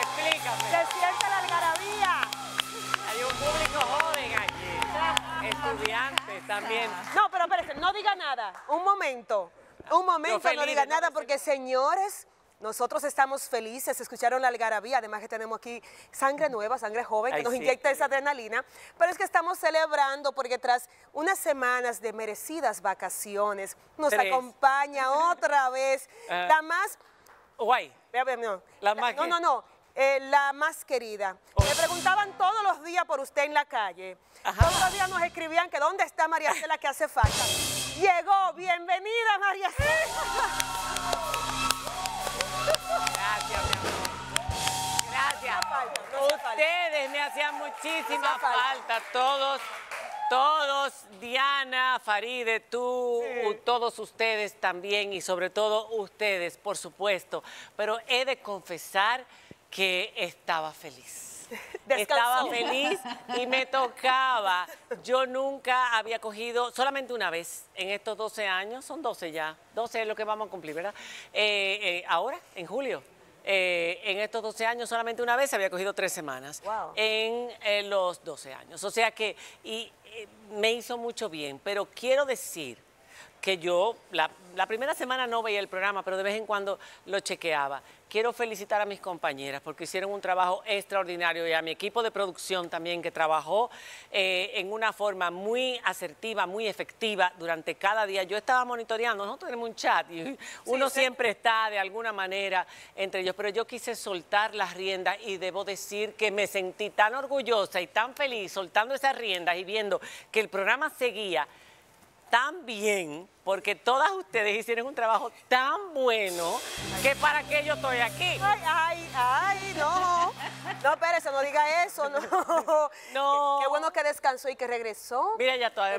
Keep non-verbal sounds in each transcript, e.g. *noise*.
Explícame. Se siente la algarabía. Hay un público joven aquí. Estudiantes también. No, pero espérense, no diga nada. Un momento. Un momento, no diga nada, porque señores... Nosotros estamos felices, escucharon la algarabía, además que tenemos aquí sangre nueva, sangre joven, que nos inyecta esa adrenalina, pero es que estamos celebrando porque tras unas semanas de merecidas vacaciones, nos acompaña otra vez ah. Guay. La más no, no, no. Eh, la más querida. Oh. Me preguntaban todos los días por usted en la calle. Todos los días nos escribían que dónde está María Estela que hace falta. Llegó, bienvenida María Estela. Gracias, Gracias. Ustedes me hacían muchísima falta. falta, todos. Todos, Diana, Faride, tú, todos ustedes también y sobre todo ustedes, por supuesto. Pero he de confesar que estaba feliz. *laughs* Estaba feliz y me tocaba. Yo nunca había cogido, solamente una vez en estos 12 años, son 12 ya, 12 es lo que vamos a cumplir, ¿verdad? Eh, eh, ahora, en julio. Eh, en estos 12 años solamente una vez había cogido tres semanas en eh, los 12 años. O sea que y, eh, me hizo mucho bien, pero quiero decir que yo la la primera semana no veía el programa, pero de vez en cuando lo chequeaba. Quiero felicitar a mis compañeras porque hicieron un trabajo extraordinario y a mi equipo de producción también que trabajó eh, en una forma muy asertiva, muy efectiva durante cada día. Yo estaba monitoreando, nosotros tenemos un chat y uno siempre está de alguna manera entre ellos, pero yo quise soltar las riendas y debo decir que me sentí tan orgullosa y tan feliz soltando esas riendas y viendo que el programa seguía tan bien porque todas ustedes hicieron un trabajo tan bueno que para qué yo estoy aquí. Ay, ay, ay, no. No, Pérez, no diga eso, no. *laughs* Qué, bueno que descansó y que regresó. Mira, ya todavía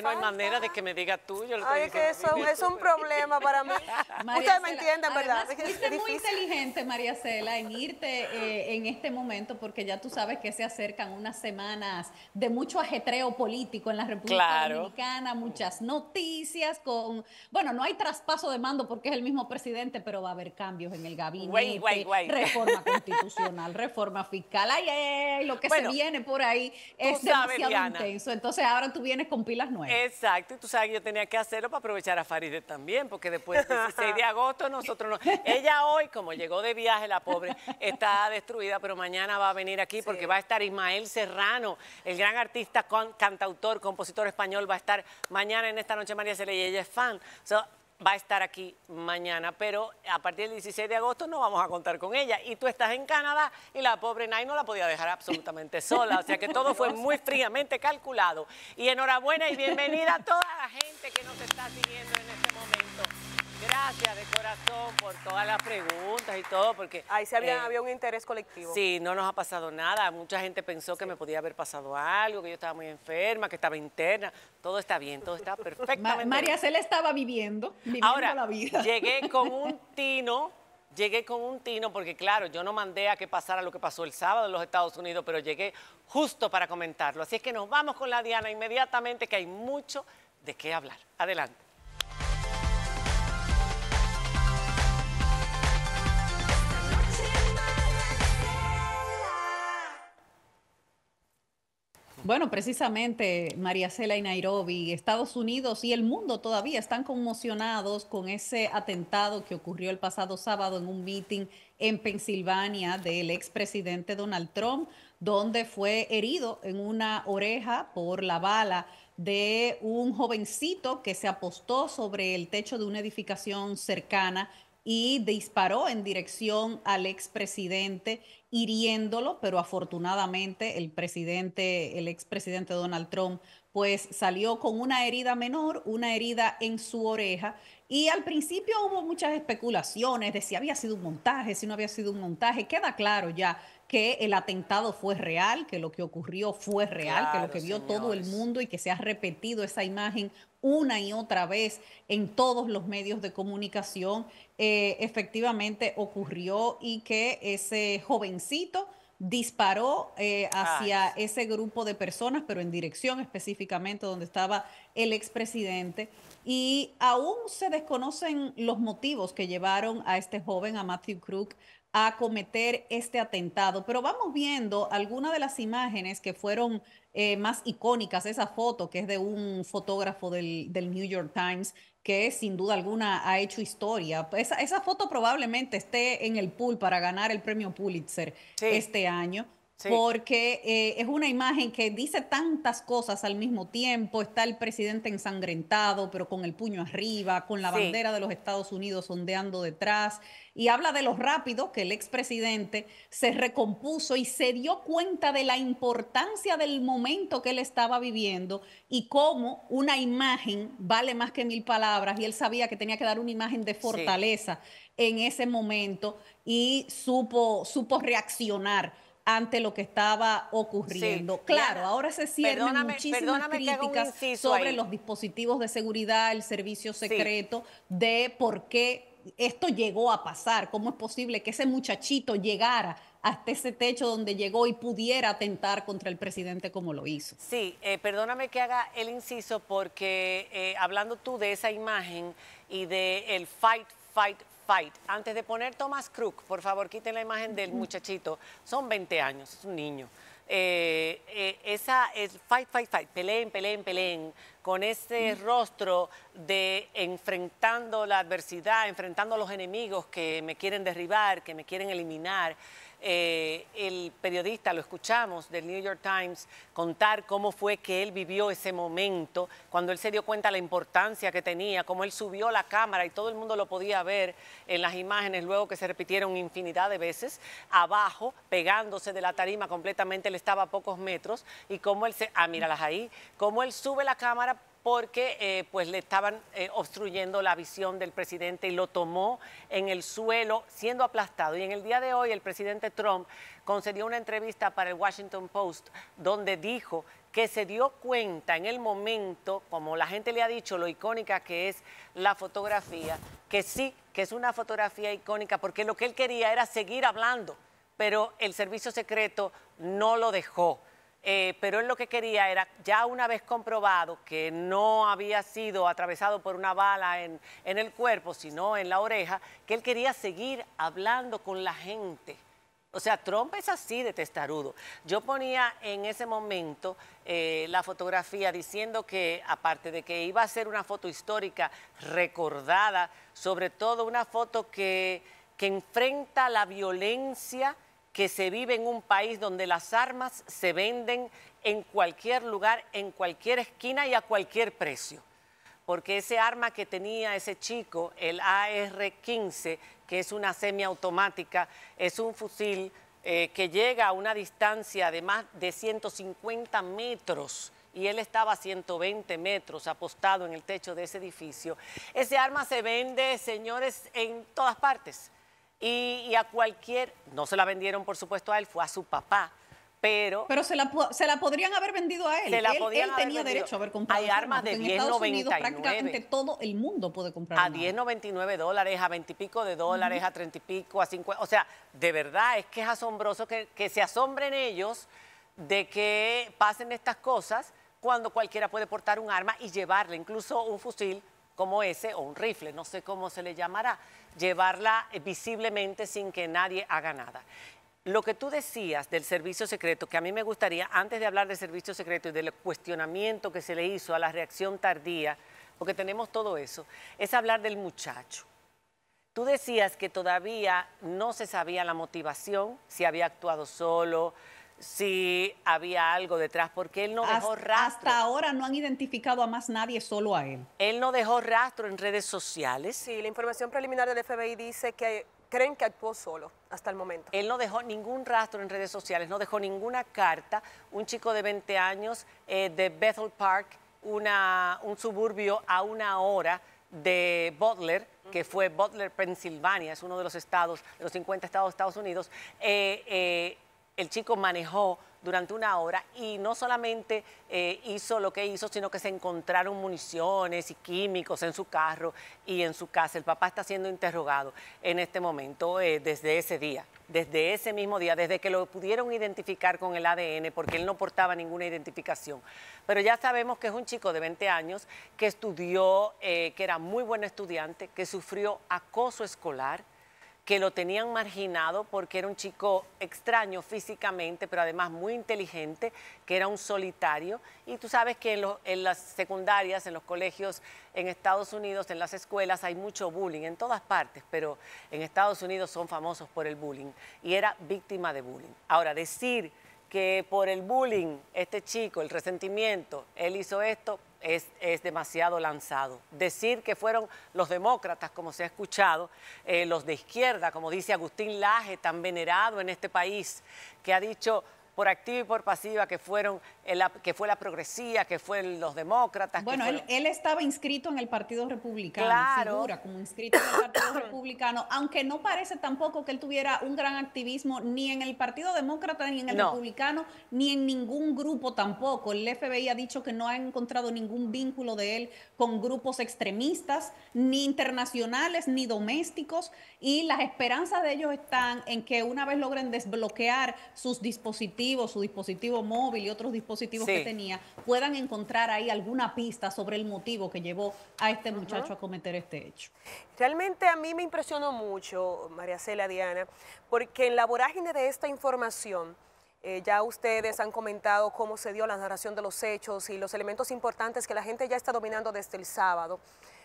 no hay manera de que me diga tú. Yo ay, que eso es un problema para mí. *laughs* Ustedes me entienden, ¿verdad? es muy inteligente, María Cela, en irte eh, en este momento, porque ya tú sabes que se acercan unas semanas de mucho ajetreo político en la República Dominicana, muchas noticias, bueno, no hay traspaso de mando porque es el mismo presidente, pero va a haber cambios en el gabinete, reforma *laughs* constitucional, reforma fiscal, lo que se viene por ahí es demasiado intenso. Entonces ahora tú vienes con pilas nuevas. Exacto, y tú sabes que yo tenía que hacerlo para aprovechar a Faride también, porque después del 16 de agosto nosotros no. *laughs* Ella hoy, como llegó de viaje, la pobre, está destruida, pero mañana va a venir aquí porque va a estar Ismael Serrano, el gran artista, cantautor, compositor español, va a estar mañana en esta noche María Celaya fan va a estar aquí mañana, pero a partir del 16 de agosto no vamos a contar con ella. Y tú estás en Canadá y la pobre Nay no la podía dejar absolutamente sola. O sea que todo fue muy fríamente calculado. Y enhorabuena y bienvenida a toda la gente que nos está siguiendo en este momento. Gracias de corazón por todas las preguntas y todo, porque... Ahí se eh, había, un interés colectivo. Sí, no nos ha pasado nada. Mucha gente pensó que me podía haber pasado algo, que yo estaba muy enferma, que estaba interna. Todo está bien, todo está *laughs* perfecto. María María le estaba viviendo, viviendo Ahora, la vida. llegué *laughs* con un tino, llegué con un tino, porque claro, yo no mandé a que pasara lo que pasó el sábado en los Estados Unidos, pero llegué justo para comentarlo. Así es que nos vamos con la Diana inmediatamente, que hay mucho de qué hablar. Adelante. Bueno, precisamente María Cela y Nairobi, Estados Unidos y el mundo todavía están conmocionados con ese atentado que ocurrió el pasado sábado en un meeting en Pensilvania del expresidente Donald Trump, donde fue herido en una oreja por la bala de un jovencito que se apostó sobre el techo de una edificación cercana y disparó en dirección al expresidente, hiriéndolo, pero afortunadamente el presidente, el expresidente Donald Trump, pues salió con una herida menor, una herida en su oreja. Y al principio hubo muchas especulaciones de si había sido un montaje, si no había sido un montaje. Queda claro ya que el atentado fue real, que lo que ocurrió fue real, que lo que vio todo el mundo y que se ha repetido esa imagen una y otra vez en todos los medios de comunicación eh, efectivamente ocurrió y que ese jovencito disparó eh, hacia ese grupo de personas, pero en dirección específicamente donde estaba el expresidente. Y aún se desconocen los motivos que llevaron a este joven, a Matthew Crook, a cometer este atentado. Pero vamos viendo algunas de las imágenes que fueron eh, más icónicas, esa foto que es de un fotógrafo del, del New York Times que sin duda alguna ha hecho historia. Esa, esa foto probablemente esté en el pool para ganar el premio Pulitzer este año, porque eh, es una imagen que dice tantas cosas al mismo tiempo. Está el presidente ensangrentado, pero con el puño arriba, con la bandera de los Estados Unidos ondeando detrás. Y habla de lo rápido que el expresidente se recompuso y se dio cuenta de la importancia del momento que él estaba viviendo y cómo una imagen vale más que mil palabras. Y él sabía que tenía que dar una imagen de fortaleza en ese momento y supo, supo reaccionar ante lo que estaba ocurriendo. claro, ahora se cierran muchísimas críticas sobre los dispositivos de seguridad, el servicio secreto, de por qué esto llegó a pasar, cómo es posible que ese muchachito llegara hasta ese techo donde llegó y pudiera atentar contra el presidente como lo hizo. Sí, eh, perdóname que haga el inciso porque eh, hablando tú de esa imagen y del el fight Fight Fight. Antes de poner Thomas Crook, por favor, quiten la imagen del muchachito. Son 20 años, es un niño. Eh, eh, esa es fight, fight, fight, peleen, peleen, peleen, con ese rostro de enfrentando la adversidad, enfrentando a los enemigos que me quieren derribar, que me quieren eliminar. Eh, el periodista, lo escuchamos del New York Times, contar cómo fue que él vivió ese momento, cuando él se dio cuenta de la importancia que tenía, cómo él subió la cámara y todo el mundo lo podía ver en las imágenes, luego que se repitieron infinidad de veces, abajo, pegándose de la tarima completamente, él estaba a pocos metros, y cómo él se, ah, míralas ahí, cómo él sube la cámara porque eh, pues le estaban eh, obstruyendo la visión del presidente y lo tomó en el suelo siendo aplastado. Y en el día de hoy el presidente Trump concedió una entrevista para el Washington Post donde dijo que se dio cuenta en el momento, como la gente le ha dicho, lo icónica que es la fotografía, que sí, que es una fotografía icónica, porque lo que él quería era seguir hablando, pero el servicio secreto no lo dejó. Eh, pero él lo que quería era, ya una vez comprobado que no había sido atravesado por una bala en, el cuerpo, sino en la oreja, que él quería seguir hablando con la gente. O sea, Trump es así de testarudo. Yo ponía en ese momento eh, la fotografía diciendo que, aparte de que iba a ser una foto histórica recordada, sobre todo una foto que enfrenta la violencia que se vive en un país donde las armas se venden en cualquier lugar, en cualquier esquina y a cualquier precio. Porque ese arma que tenía ese chico, el AR-15, que es una semiautomática, es un fusil eh, que llega a una distancia de más de 150 metros y él estaba a 120 metros apostado en el techo de ese edificio. Ese arma se vende, señores, en todas partes y, a cualquier, no se la vendieron por supuesto a él, fue a su papá. Pero, pero se, la, se la podrían haber vendido a él. él, tenía derecho a haber comprado. Hay armas de 10.99. Prácticamente todo el mundo puede comprar. A 10.99 dólares, a 20 y pico de dólares, a 30 y pico, a 50. O sea, de verdad es que es asombroso que, que se asombren ellos de que pasen estas cosas cuando cualquiera puede portar un arma y llevarle incluso un fusil como ese o un rifle, no sé cómo se le llamará llevarla visiblemente sin que nadie haga nada. Lo que tú decías del servicio secreto, que a mí me gustaría, antes de hablar del servicio secreto y del cuestionamiento que se le hizo a la reacción tardía, porque tenemos todo eso, es hablar del muchacho. Tú decías que todavía no se sabía la motivación, si había actuado solo, si había algo detrás, porque él no dejó rastro. Hasta ahora no han identificado a más nadie, solo a él. Él no dejó rastro en redes sociales. Sí, la información preliminar del FBI dice que creen que actuó solo hasta el momento. Él no dejó ningún rastro en redes sociales, no dejó ninguna carta. Un chico de 20 años eh, de Bethel Park, una, un suburbio a una hora de Butler, que fue Butler, Pensilvania, es uno de los estados, de los 50 estados de Estados Unidos, eh, eh, el chico manejó durante una hora y no solamente eh, hizo lo que hizo, sino que se encontraron municiones y químicos en su carro y en su casa. El papá está siendo interrogado en este momento eh, desde ese día, desde ese mismo día, desde que lo pudieron identificar con el ADN, porque él no portaba ninguna identificación. Pero ya sabemos que es un chico de 20 años que estudió, eh, que era muy buen estudiante, que sufrió acoso escolar que lo tenían marginado porque era un chico extraño físicamente, pero además muy inteligente, que era un solitario. Y tú sabes que en, las secundarias, en los colegios, en Estados Unidos, en las escuelas hay mucho bullying, en todas partes, pero en Estados Unidos son famosos por el bullying. Y era víctima de bullying. Ahora, decir que por el bullying, este chico, el resentimiento, él hizo esto, es, demasiado lanzado. Decir que fueron los demócratas, como se ha escuchado, eh, los de izquierda, como dice Agustín Laje, tan venerado en este país, que ha dicho por activa y por pasiva, que fueron eh, que fue la progresía, que fue los demócratas. Bueno, él, estaba inscrito en el Partido Republicano, claro. como inscrito en el Partido *coughs* Republicano, aunque no parece tampoco que él tuviera un gran activismo ni en el Partido Demócrata, ni en el Republicano, ni en ningún grupo tampoco. El FBI ha dicho que no ha encontrado ningún vínculo de él con grupos extremistas, ni internacionales, ni domésticos, y las esperanzas de ellos están en que una vez logren desbloquear sus dispositivos, su dispositivo móvil y otros dispositivos que tenía, puedan encontrar ahí alguna pista sobre el motivo que llevó a este muchacho a cometer este hecho. Realmente a mí me impresionó mucho, María Cela Diana, porque en la vorágine de esta información, eh, ya ustedes han comentado cómo se dio la narración de los hechos y los elementos importantes que la gente ya está dominando desde el sábado.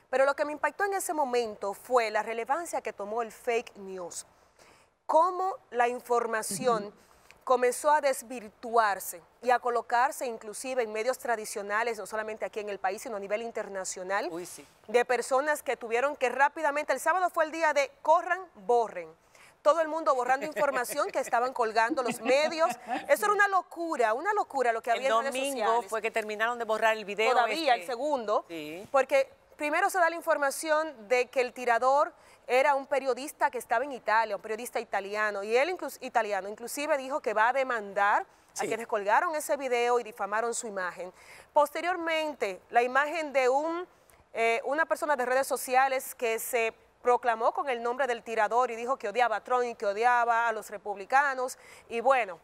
Pero lo que me impactó en ese momento fue la relevancia que tomó el fake news. Cómo la información comenzó a desvirtuarse y a colocarse inclusive en medios tradicionales, no solamente aquí en el país, sino a nivel internacional, de personas que tuvieron que rápidamente, el sábado fue el día de corran, borren. Todo el mundo borrando *laughs* información que estaban colgando los medios. Eso era una locura, una locura lo que había el en redes sociales. El domingo fue que terminaron de borrar el video. Todavía, este. el segundo, sí. porque Primero se da la información de que el tirador era un periodista que estaba en Italia, un periodista italiano, y él italiano inclusive dijo que va a demandar a quienes colgaron ese video y difamaron su imagen. Posteriormente, la imagen de un, eh, una persona de redes sociales que se proclamó con el nombre del tirador y dijo que odiaba a Trump y que odiaba a los republicanos, y bueno,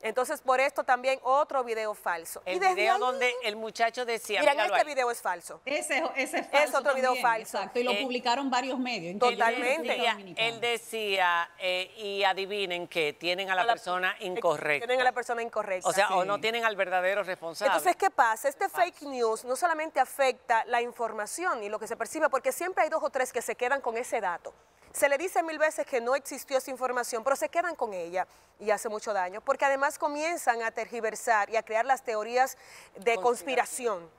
entonces, por esto también otro video falso. El video donde el muchacho decía... Miren, este video es falso. Ese, es falso otro video falso. Exacto, y lo eh, publicaron varios medios. Totalmente. Él, decía, eh, y adivinen que tienen a la, persona incorrecta. Tienen a la persona incorrecta. O sea, o no tienen al verdadero responsable. Entonces, ¿qué pasa? Este fake news no solamente afecta la información y lo que se percibe, porque siempre hay dos o tres que se quedan con ese dato. Se le dice mil veces que no existió esa información, pero se quedan con ella y hace mucho daño, porque además comienzan a tergiversar y a crear las teorías de conspiración.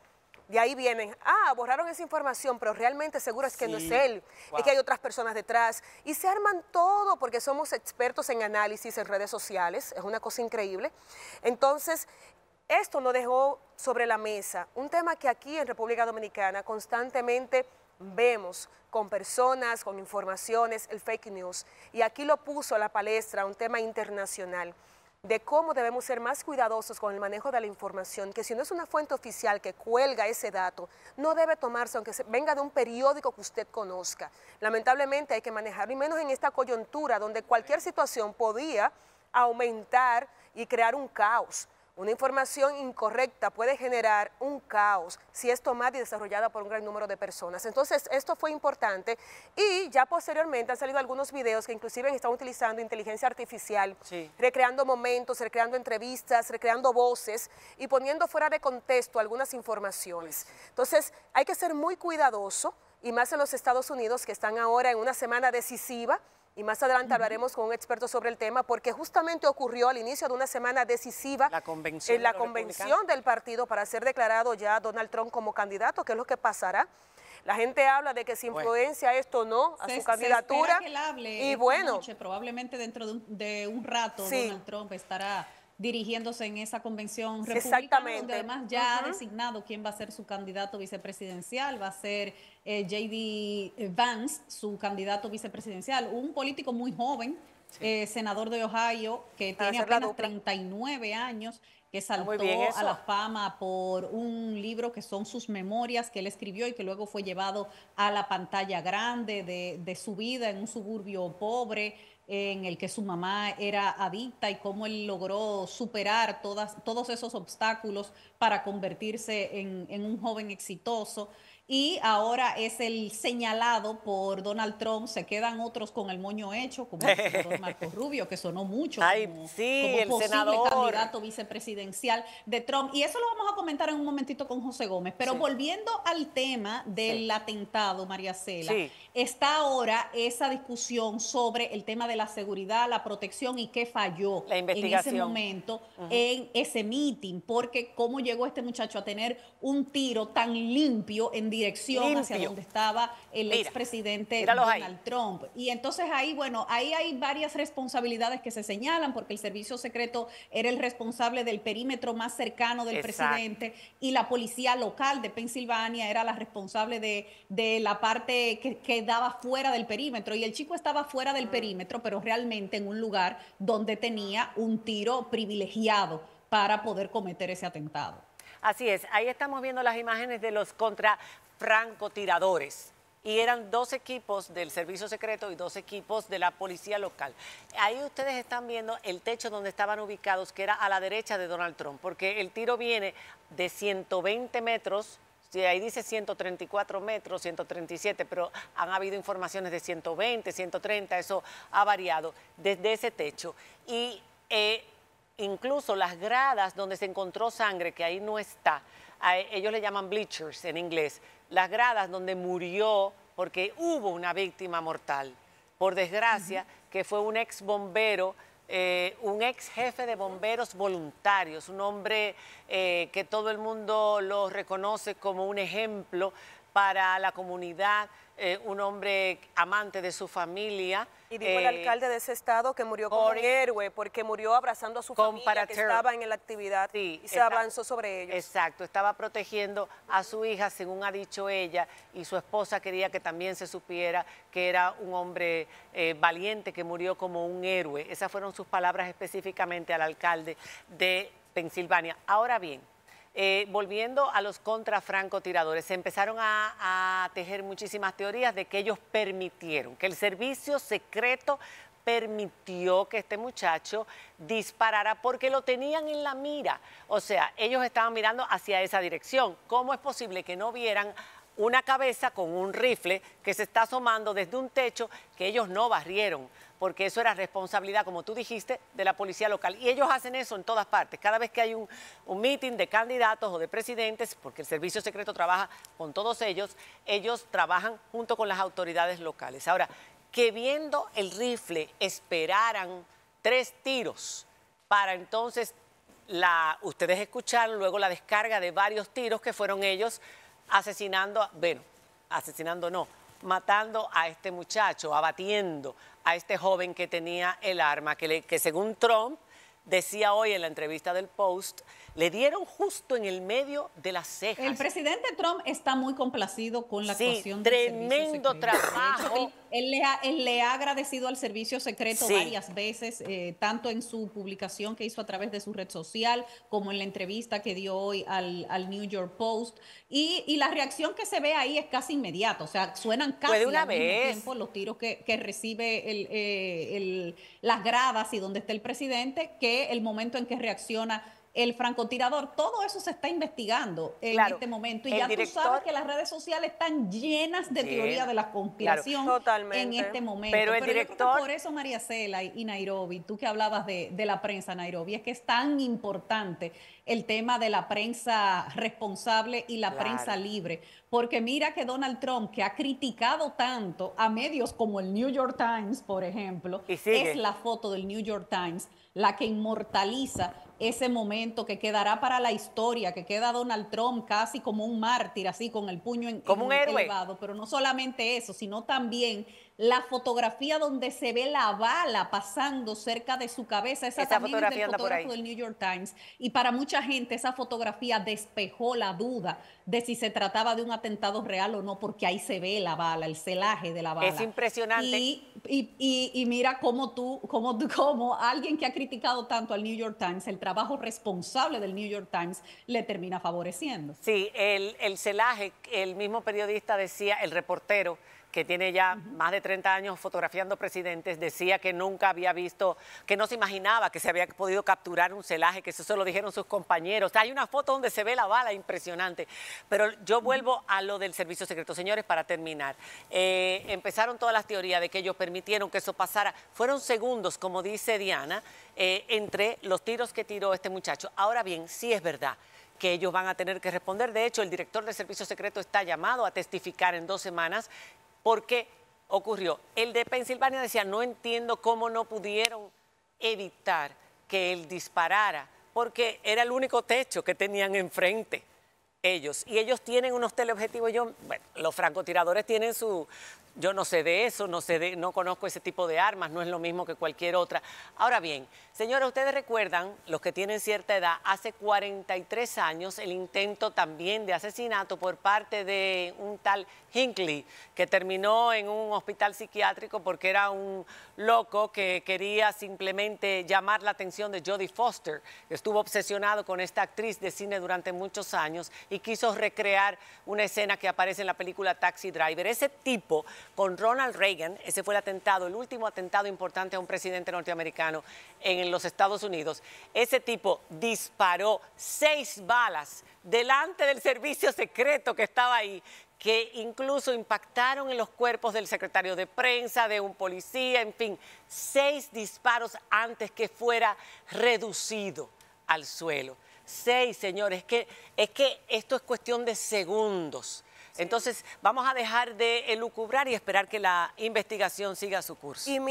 De ahí vienen, ah, borraron esa información, pero realmente seguro es que no es él, es que hay otras personas detrás. Y se arman todo porque somos expertos en análisis en redes sociales, es una cosa increíble. Entonces, esto no dejó sobre la mesa un tema que aquí en República Dominicana constantemente vemos con personas, con informaciones, el fake news. Y aquí lo puso a la palestra un tema internacional de cómo debemos ser más cuidadosos con el manejo de la información, que si no es una fuente oficial que cuelga ese dato, no debe tomarse, aunque venga de un periódico que usted conozca. Lamentablemente hay que manejarlo, y menos en esta coyuntura donde cualquier situación podía aumentar y crear un caos. Una información incorrecta puede generar un caos si es tomada y desarrollada por un gran número de personas. Entonces, esto fue importante y ya posteriormente han salido algunos videos que inclusive están utilizando inteligencia artificial, recreando momentos, recreando entrevistas, recreando voces y poniendo fuera de contexto algunas informaciones. Entonces, hay que ser muy cuidadoso y más en los Estados Unidos que están ahora en una semana decisiva y más adelante hablaremos con un experto sobre el tema, porque justamente ocurrió al inicio de una semana decisiva en la convención del partido para ser declarado ya Donald Trump como candidato, que es lo que pasará. La gente habla de que si influencia esto esto no a su candidatura. y bueno, probablemente dentro de un, rato Donald Trump estará dirigiéndose en esa convención republicana, donde además ya ha designado quién va a ser su candidato vicepresidencial, va a ser eh, J.D. Eh, Vance, su candidato vicepresidencial, un político muy joven, eh, senador de Ohio, que tiene apenas 39 años, que saltó a la fama por un libro que son sus memorias que él escribió y que luego fue llevado a la pantalla grande de, de su vida en un suburbio pobre en el que su mamá era adicta y cómo él logró superar todas, todos esos obstáculos para convertirse en, en un joven exitoso y ahora es el señalado por Donald Trump. Se quedan otros con el moño hecho, como el *laughs* Marcos Rubio, que sonó mucho como, el senador. candidato vicepresidencial de Trump. Y eso lo vamos a comentar en un momentito con José Gómez. Pero volviendo al tema del atentado, María Cela, está ahora esa discusión sobre el tema de la seguridad, la protección y qué falló en ese momento en ese meeting, porque cómo llegó este muchacho a tener un tiro tan limpio en dirección hacia donde estaba el expresidente Donald Trump. Y entonces ahí, bueno, ahí hay varias responsabilidades que se señalan porque el servicio secreto era el responsable del perímetro más cercano del presidente y la policía local de Pensilvania era la responsable de, la parte que quedaba fuera del perímetro. Y el chico estaba fuera del mm. perímetro, pero realmente en un lugar donde tenía un tiro privilegiado para poder cometer ese atentado. Así es, ahí estamos viendo las imágenes de los contra francotiradores y eran dos equipos del servicio secreto y dos equipos de la policía local. Ahí ustedes están viendo el techo donde estaban ubicados, que era a la derecha de Donald Trump, porque el tiro viene de 120 metros. ahí dice 134 metros, 137, pero han habido informaciones de 120, 130, eso ha variado desde ese techo. Y eh, incluso las gradas donde se encontró sangre, que ahí no está, a, e, ellos le llaman bleachers en inglés, las gradas donde murió porque hubo una víctima mortal, por desgracia, que fue un ex bombero eh, un ex jefe de bomberos voluntarios, un hombre eh, que todo el mundo lo reconoce como un ejemplo para la comunidad, eh, un hombre amante de su familia. Y dijo el eh, alcalde de ese estado que murió como un héroe porque murió abrazando a su familia que estaba en la actividad y se avanzó sobre ellos. Exacto, estaba protegiendo a su hija, según ha dicho ella, y su esposa quería que también se supiera que era un hombre eh, valiente que murió como un héroe. Esas fueron sus palabras específicamente al alcalde de Pensilvania. Ahora bien, eh, volviendo a los contrafrancotiradores, se empezaron a, a tejer muchísimas teorías de que ellos permitieron, que el servicio secreto permitió que este muchacho disparara porque lo tenían en la mira. O sea, ellos estaban mirando hacia esa dirección. ¿Cómo es posible que no vieran una cabeza con un rifle que se está asomando desde un techo que ellos no barrieron? porque eso era responsabilidad, como tú dijiste, de la policía local. Y ellos hacen eso en todas partes. Cada vez que hay un, mitin meeting de candidatos o de presidentes, porque el servicio secreto trabaja con todos ellos, ellos trabajan junto con las autoridades locales. Ahora, que viendo el rifle esperaran tres tiros para entonces ustedes escucharon luego la descarga de varios tiros que fueron ellos asesinando, bueno, asesinando no, matando a este muchacho, abatiendo a este joven que tenía el arma, que, según Trump decía hoy en la entrevista del Post, le dieron justo en el medio de las cejas. El presidente Trump está muy complacido con la actuación trabajo. De él, le ha, él, le ha, agradecido al servicio secreto varias veces, eh, tanto en su publicación que hizo a través de su red social, como en la entrevista que dio hoy al, New York Post. Y, la reacción que se ve ahí es casi inmediata, o sea, suenan casi una al vez. Mismo tiempo los tiros que, recibe el, eh, el, las gradas y donde está el presidente, que el momento en que reacciona el francotirador, todo eso se está investigando en este momento. Y ya tú sabes que las redes sociales están llenas de teoría de la conspiración en este momento. Pero el director. por eso, María Cela y, Nairobi, tú que hablabas de, la prensa, Nairobi, es que es tan importante el tema de la prensa responsable y la prensa libre. Porque mira que Donald Trump, que ha criticado tanto a medios como el New York Times, por ejemplo, es la foto del New York Times la que inmortaliza ese momento que quedará para la historia, que queda Donald Trump casi como un mártir, así con el puño en, como Elevado. Pero no solamente eso, sino también la fotografía donde se ve la bala pasando cerca de su cabeza. Esa, también es del fotógrafo del New York Times. Y para mucha gente esa fotografía despejó la duda de si se trataba de un atentado real o no, porque ahí se ve la bala, el celaje de la bala. Es impresionante. Y, mira cómo tú, cómo, alguien que ha criticado tanto al New York Times, el trabajo responsable del New York Times le termina favoreciendo. Sí, el, el celaje, el mismo periodista decía, el reportero, que tiene ya más de 30 años fotografiando presidentes, decía que nunca había visto, que no se imaginaba que se había podido capturar un celaje, que eso se lo dijeron sus compañeros. hay una foto donde se ve la bala, impresionante. Pero yo vuelvo a lo del servicio secreto. Señores, para terminar, eh, empezaron todas las teorías de que ellos permitieron que eso pasara. Fueron segundos, como dice Diana, eh, entre los tiros que tiró este muchacho. Ahora bien, sí es verdad que ellos van a tener que responder. De hecho, el director del Servicio Secreto está llamado a testificar en dos semanas ¿Por qué ocurrió. El de Pensilvania decía, no entiendo cómo no pudieron evitar que él disparara, porque era el único techo que tenían enfrente ellos. Y ellos tienen unos teleobjetivos, yo, los francotiradores tienen su, yo no sé de eso, no, sé no conozco ese tipo de armas, no es lo mismo que cualquier otra. Ahora bien, señora, ustedes recuerdan, los que tienen cierta edad, hace 43 años el intento también de asesinato por parte de un tal Hinckley, que terminó en un hospital psiquiátrico porque era un loco que quería simplemente llamar la atención de Jodie Foster, estuvo obsesionado con esta actriz de cine durante muchos años y quiso recrear una escena que aparece en la película Taxi Driver. Ese tipo con Ronald Reagan. Ese fue el atentado, el último atentado importante a un presidente norteamericano en los Estados Unidos. Ese tipo disparó seis balas delante del servicio secreto que estaba ahí que incluso impactaron en los cuerpos del secretario de prensa, de un policía, en fin, seis disparos antes que fuera reducido al suelo. Seis, señores, que, es que esto es cuestión de segundos. Entonces, vamos a dejar de elucubrar y esperar que la investigación siga su curso.